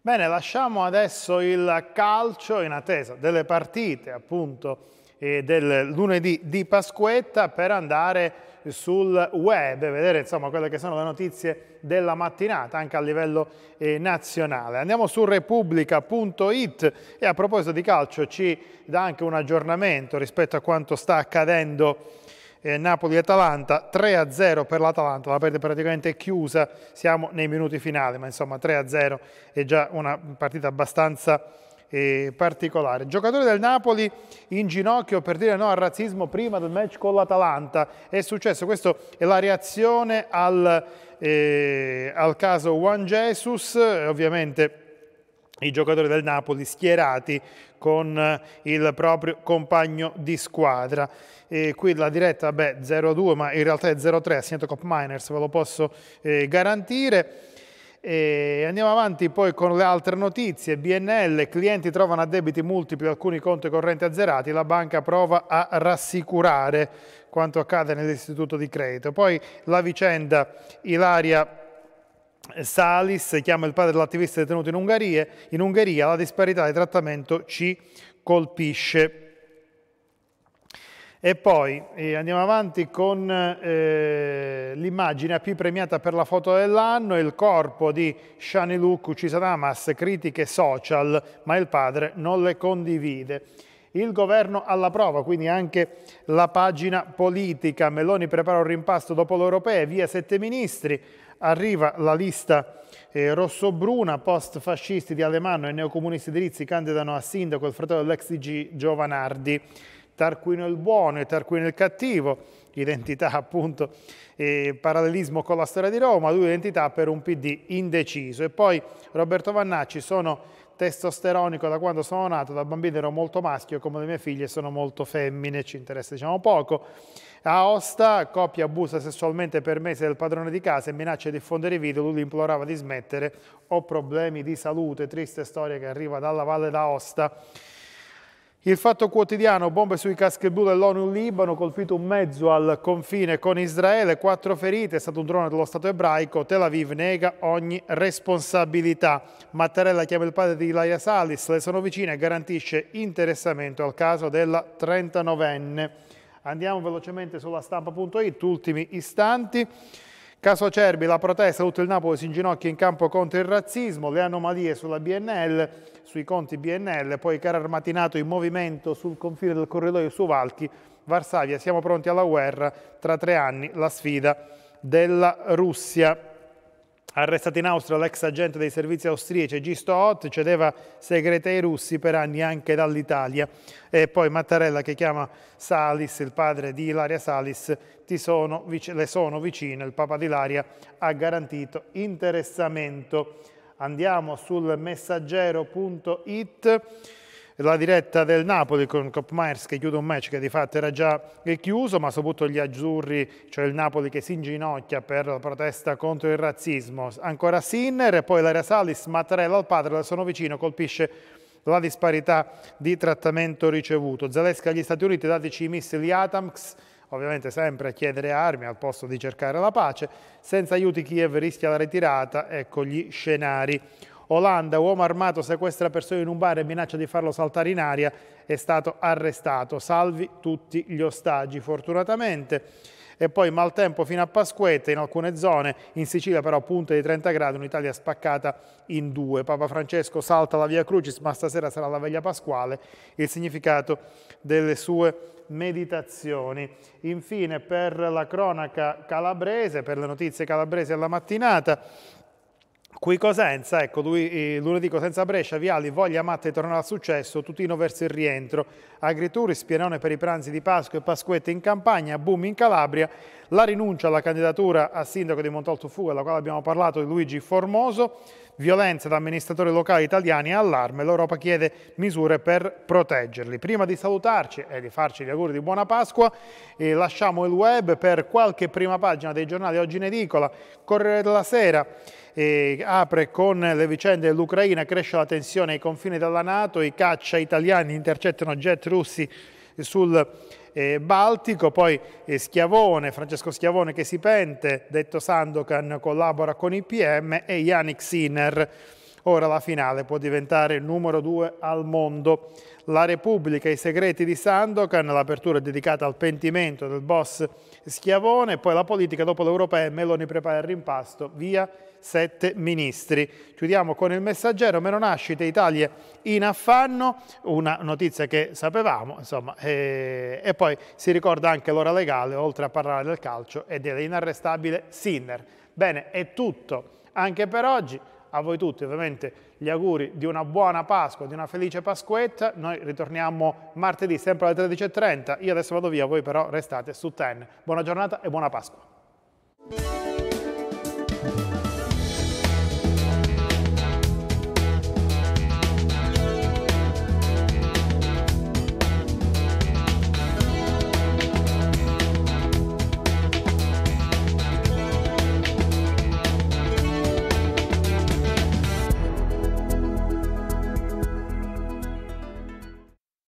Bene, lasciamo adesso il calcio in attesa delle partite appunto del lunedì di Pasquetta per andare sul web e vedere insomma, quelle che sono le notizie della mattinata anche a livello eh, nazionale. Andiamo su repubblica.it e a proposito di calcio ci dà anche un aggiornamento rispetto a quanto sta accadendo eh, Napoli-Atalanta, 3-0 per l'Atalanta, la perde praticamente è chiusa, siamo nei minuti finali, ma insomma 3-0 è già una partita abbastanza eh, particolare. Giocatore del Napoli in ginocchio per dire no al razzismo prima del match con l'Atalanta. È successo, questa è la reazione al, eh, al caso Juan Jesus, eh, ovviamente i giocatori del Napoli schierati con eh, il proprio compagno di squadra. E qui la diretta, beh, 0-2, ma in realtà è 0-3, assegnato Cop Miners, ve lo posso eh, garantire. E andiamo avanti poi con le altre notizie. BNL, clienti trovano a debiti multipli, alcuni conti correnti azzerati, la banca prova a rassicurare quanto accade nell'istituto di credito. Poi la vicenda Ilaria Salis chiama il padre dell'attivista detenuto in Ungheria, in Ungheria la disparità di trattamento ci colpisce. E poi eh, andiamo avanti con eh, l'immagine a più premiata per la foto dell'anno, il corpo di Shani Luc uccisa Hamas, critiche social, ma il padre non le condivide. Il governo alla prova, quindi anche la pagina politica. Meloni prepara un rimpasto dopo l'Europea, via sette ministri, arriva la lista eh, rosso-bruna, post-fascisti di Alemanno e neocomunisti di Rizzi candidano a sindaco il fratello dell'ex DG Giovanardi. Tarquino il buono e Tarquino il cattivo, identità appunto, eh, parallelismo con la storia di Roma, due identità per un PD indeciso. E poi Roberto Vannacci, sono testosteronico da quando sono nato, da bambino ero molto maschio, come le mie figlie sono molto femmine, ci interessa diciamo poco. Aosta, coppia abusa sessualmente per mesi del padrone di casa e minaccia di diffondere i video, lui implorava di smettere, ho problemi di salute, triste storia che arriva dalla Valle d'Aosta il fatto quotidiano, bombe sui caschi blu dell'ONU in Libano, colpito un mezzo al confine con Israele, quattro ferite, è stato un drone dello Stato ebraico, Tel Aviv nega ogni responsabilità. Mattarella chiama il padre di Ilaria Salis, le sono vicine e garantisce interessamento al caso della 39enne. Andiamo velocemente sulla stampa.it, ultimi istanti. Caso Cerbi, la protesta, tutto il Napoli si inginocchia in campo contro il razzismo, le anomalie sulla BNL sui conti BNL, poi car armatinato in movimento sul confine del corridoio Suvalchi, Varsavia, siamo pronti alla guerra, tra tre anni la sfida della Russia. Arrestato in Austria l'ex agente dei servizi austriaci Gisto Hot, cedeva segrete ai russi per anni anche dall'Italia. E poi Mattarella che chiama Salis, il padre di Ilaria Salis, sono, le sono vicine, il papa di Ilaria ha garantito interessamento. Andiamo sul messaggero.it la diretta del Napoli con Copmers che chiude un match che di fatto era già chiuso, ma soprattutto gli azzurri, cioè il Napoli che si inginocchia per la protesta contro il razzismo. Ancora Sinner, e poi l'area Salis, Mattarella al padre, la sono vicino, colpisce la disparità di trattamento ricevuto. Zalesca agli Stati Uniti, dateci i missili Atams, ovviamente sempre a chiedere armi al posto di cercare la pace. Senza aiuti Kiev rischia la ritirata, ecco gli scenari. Olanda, uomo armato, sequestra persone in un bar e minaccia di farlo saltare in aria, è stato arrestato. Salvi tutti gli ostaggi, fortunatamente. E poi maltempo fino a Pasquetta in alcune zone, in Sicilia però punte di 30 gradi, un'Italia spaccata in due. Papa Francesco salta la via Crucis, ma stasera sarà la veglia pasquale, il significato delle sue meditazioni. Infine per la cronaca calabrese, per le notizie calabrese alla mattinata, Qui Cosenza, ecco, lui, eh, lunedì Cosenza Brescia, Viali, Voglia Matte tornerà al successo, Tutino verso il rientro, Agrituris, Pienone per i pranzi di Pasqua e Pasquette in campagna, Boom in Calabria, la rinuncia alla candidatura a sindaco di Montolto Fuga, alla quale abbiamo parlato di Luigi Formoso, violenza da amministratori locali italiani e allarme, l'Europa chiede misure per proteggerli. Prima di salutarci e di farci gli auguri di buona Pasqua, eh, lasciamo il web per qualche prima pagina dei giornali oggi in edicola, Corriere della Sera, e apre con le vicende dell'Ucraina, cresce la tensione ai confini della Nato, i caccia italiani intercettano jet russi sul eh, Baltico, poi eh, Schiavone, Francesco Schiavone che si pente, detto Sandokan collabora con i PM e Yannick Sinner. Ora la finale può diventare il numero due al mondo. La Repubblica, i segreti di Sandokan, l'apertura è dedicata al pentimento del boss Schiavone, poi la politica dopo l'europea, Meloni prepara il rimpasto, via sette ministri. Chiudiamo con il messaggero, meno nascite Italia in affanno, una notizia che sapevamo, insomma, e, eh, e poi si ricorda anche l'ora legale, oltre a parlare del calcio e dell'inarrestabile Sinner. Bene, è tutto anche per oggi. A voi tutti ovviamente gli auguri di una buona Pasqua, di una felice Pasquetta. Noi ritorniamo martedì sempre alle 13.30. Io adesso vado via, voi però restate su TEN. Buona giornata e buona Pasqua.